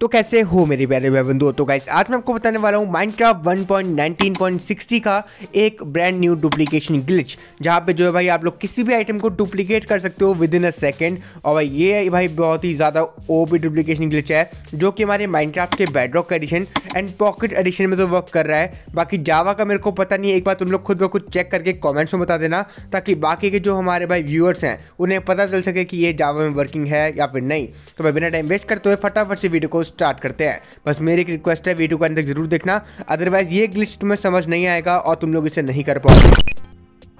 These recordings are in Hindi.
तो कैसे हो मेरे प्यारे भाई बंधु तो गाइस आज मैं आपको बताने वाला हूँ माइनक्राफ्ट 1.19.60 का एक ब्रांड न्यू डुप्लीकेशन ग्लिच जहाँ पे जो है भाई आप लोग किसी भी आइटम को डुप्लीकेट कर सकते हो विद इन अ सेकेंड और भाई ये भाई बहुत ही ज़्यादा ओ भी डुप्लीकेशन ग्लिच है जो कि हमारे माइनक्राफ्ट के bedrock edition and pocket edition में तो वर्क कर रहा है बाकी जावा का मेरे को पता नहीं है एक बार तुम लोग खुद ब खुद चेक करके कॉमेंट्स में बता देना ताकि बाकी के जो हमारे भाई व्यूअर्स हैं उन्हें पता चल सके कि ये जावा में वर्किंग है या फिर नहीं तो भाई बिना टाइम वेस्ट करते हुए फटाफट से वीडियो को स्टार्ट करते हैं बस मेरी एक रिक्वेस्ट है वीडियो को अंदर जरूर देखना अदरवाइज ये ग्लिच तुम्हें समझ नहीं आएगा और तुम लोग इसे नहीं कर पाओगे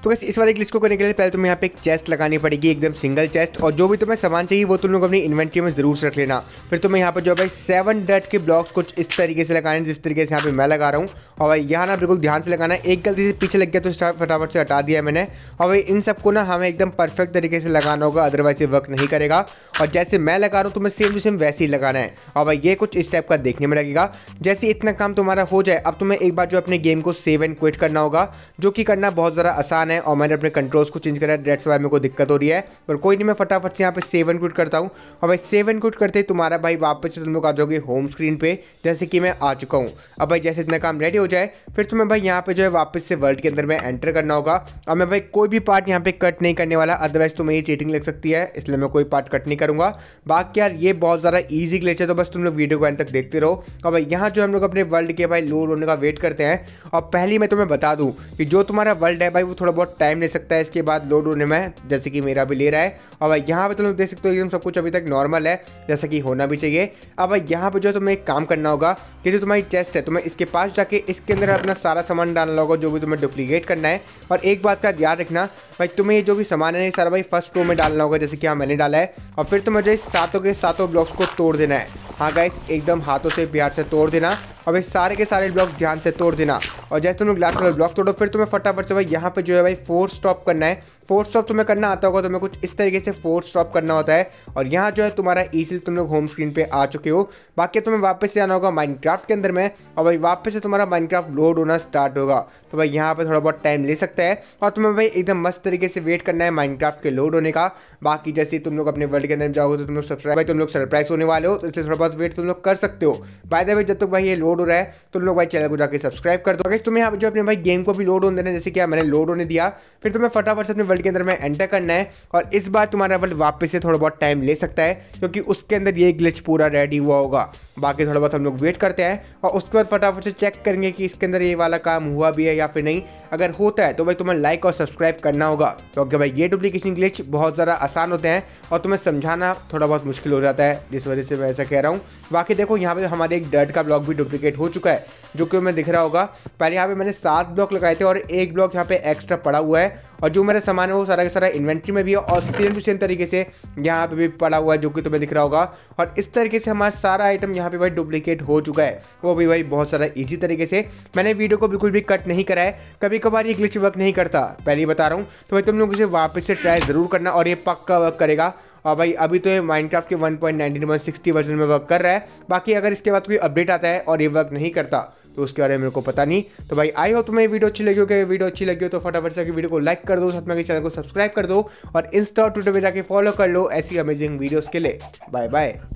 तो बस इस वाले ग्लिच को करने के लिए पहले तुम्हें यहाँ पे एक चेस्ट लगानी पड़ेगी एकदम सिंगल चेस्ट और जो भी तुम्हें सामान चाहिए वो तुम लोग अपनी इन्वेंट्री में जरूर रख लेना फिर तुम्हें यहाँ पर जो है भाई सेवन डट के ब्लॉक्स कुछ इस तरीके से लगाने जिस तरीके से यहाँ पे मैं लगा रहा हूँ और भाई यहाँ ना बिल्कुल ध्यान से लगाना एक गलती से पीछे लग गया तो फटाफट से हटा दिया मैंने और भाई इन सबको ना हमें एकदम परफेक्ट तरीके से लगाना होगा अदरवाइज ये वर्क नहीं करेगा और जैसे मैं लगा रहा हूँ तुम्हें सेम टू सेम वैसे ही लगाना है और भाई ये कुछ इस टाइप का देखने में लगेगा जैसे इतना काम तुम्हारा हो जाए अब तुम्हें एक बार जो अपने गेम को सेव एंड क्विट करना होगा जो कि करना बहुत ज़्यादा आसान आना है और मैंने अपने कंट्रोल्स को चेंज करा है डेट्स वाई मेरे को दिक्कत हो रही है पर कोई नहीं मैं फटाफट से यहाँ पे सेवन क्विट करता हूँ और भाई सेवन क्विट करते ही तुम्हारा भाई वापस से तुम लोग आ जाओगे होम स्क्रीन पर जैसे कि मैं आ चुका हूँ अब भाई जैसे इतना काम रेडी हो जाए फिर तुम्हें भाई यहाँ पर जो है वापस से वर्ल्ड के अंदर में एंटर करना होगा और मैं भाई कोई भी पार्ट यहाँ पे कट नहीं करने वाला अदरवाइज तुम्हें ये चीटिंग लग सकती है इसलिए मैं कोई पार्ट कट नहीं करूँगा बाकी यार ये बहुत ज़्यादा ईजी ग्लिच है तो बस तुम लोग वीडियो को एंड तक देखते रहो और भाई यहाँ जो हम लोग अपने वर्ल्ड के भाई लोड होने का वेट करते हैं और पहली मैं तुम्हें बता दूँ कि जो तुम्हारा वर्ल्ड है भाई वो थोड़ा बहुत टाइम ले सकता है इसके बाद लोड होने में जैसे कि मेरा भी ले रहा है और भाई यहाँ पर तुम तो देख सकते हो एकदम सब कुछ अभी तक नॉर्मल है जैसा कि होना भी चाहिए अब भाई यहाँ पर जो है तुम्हें एक काम करना होगा कि जो तुम्हारी चेस्ट है तुम्हें इसके पास जाके इसके अंदर अपना सारा सामान डालना होगा जो भी तुम्हें डुप्लीकेट करना है और एक बात का ध्यान रखना भाई तुम्हें ये जो भी सामान है ये सारा भाई फर्स्ट रो में डालना होगा जैसे कि हाँ मैंने डाला है और फिर तुम्हें जो इस सातों के सातों ब्लॉक्स को तोड़ देना है हाँ गाइस एकदम हाथों से प्यार से तोड़ देना और भाई सारे के सारे ब्लॉक ध्यान से तोड़ देना और जैसे तुम लोग लास्ट ब्लॉक तोड़ो फिर तुम्हें फटाफट से भाई यहाँ पे जो है भाई फोर स्टॉप करना है फोर्थ स्टॉप तुम्हें करना आता होगा तुम्हें कुछ इस तरीके से फोर्थ स्टॉप करना होता है और यहाँ जो है तुम्हारा ईजिल तुम लोग होम स्क्रीन पे आ चुके हो बाकी तुम्हें वापस से आना होगा माइनक्राफ्ट के अंदर में और भाई वापस से तुम्हारा माइनक्राफ्ट लोड होना स्टार्ट होगा तो भाई यहाँ पर थोड़ा बहुत टाइम ले सकता है और तुम्हें भाई एकदम मस्त तरीके से वेट करना है माइनक्राफ्ट के लोड होने का बाकी जैसे तुम लोग अपने वर्ल्ड के अंदर जाओगे तो तुम लोग सरप्राइज भाई तुम लोग सरप्राइज होने वाले हो तो इससे थोड़ा बहुत वेट तुम लोग कर सकते हो बाय द वे जब तक भाई ये लोड हो रहा है तुम लोग भाई चैनल को जाकर सब्सक्राइब कर दो तुम्हें यहाँ जो अपने भाई गेम को भी लोड होने देना जैसे कि मैंने लोड होने दिया फिर तुम्हें फटाफट से अपने वर्ल्ड के अंदर में एंटर करना है और इस बार तुम्हारा वर्ल्ड वापस से थोड़ा बहुत टाइम ले सकता है क्योंकि उसके अंदर ये ग्लिच पूरा रेडी हुआ होगा बाकी थोड़ा बहुत हम लोग वेट करते हैं और उसके बाद फटाफट से चेक करेंगे कि इसके अंदर ये वाला काम हुआ भी है या फिर नहीं अगर होता है तो भाई तुम्हें लाइक और सब्सक्राइब करना होगा क्योंकि तो भाई ये डुप्लीकेशन ग्लिच बहुत ज़्यादा आसान होते हैं और तुम्हें समझाना थोड़ा बहुत मुश्किल हो जाता है जिस वजह से मैं ऐसा कह रहा हूँ बाकी देखो यहाँ पर हमारे एक डर्ट का ब्लॉक भी डुप्लीकेट हो चुका है जो कि मैं दिख रहा होगा पहले यहाँ पर मैंने सात ब्लॉक लगाए थे और एक ब्लॉक यहाँ पर एक्स्ट्रा पड़ा हुआ है और जो मेरा सामान है वो सारा का सारा इन्वेंट्री में भी है और सेम टू सेम तरीके से यहाँ पे भी पड़ा हुआ है जो कि तुम्हें दिख रहा होगा और इस तरीके से हमारा सारा आइटम यहाँ यहाँ पे भाई डुप्लीकेट हो चुका है वो भी भाई बहुत सारा इजी तरीके से मैंने वीडियो को बिल्कुल भी कट नहीं करा है कभी कभार ये ग्लिच वर्क नहीं करता पहले ही बता रहा हूँ तो भाई तुम लोग इसे वापस से ट्राई ज़रूर करना और ये पक्का वर्क करेगा और भाई अभी तो ये माइनक्राफ्ट के 1.19.60 वर्जन में वर्क कर रहा है बाकी अगर इसके बाद कोई अपडेट आता है और ये वर्क नहीं करता तो उसके बारे में मेरे को पता नहीं तो भाई आई हो तुम्हें वीडियो अच्छी लगी हो क्या वीडियो अच्छी लगी हो तो फटाफट से वीडियो को लाइक कर दो साथ में चैनल को सब्सक्राइब कर दो और इंस्टा और ट्विटर पर जाकर फॉलो कर लो ऐसी अमेजिंग वीडियोज़ के लिए बाय बाय